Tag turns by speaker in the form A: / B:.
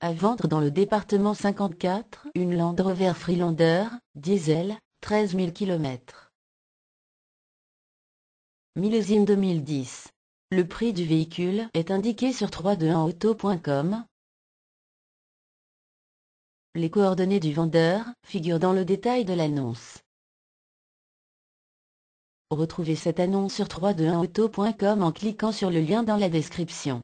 A: À vendre dans le département 54, une Land Rover Freelander, diesel, 13 000 km. Millésime 2010. Le prix du véhicule est indiqué sur 321auto.com.
B: Les coordonnées du vendeur figurent dans le détail de l'annonce. Retrouvez cette annonce sur 321auto.com en cliquant sur le lien dans la description.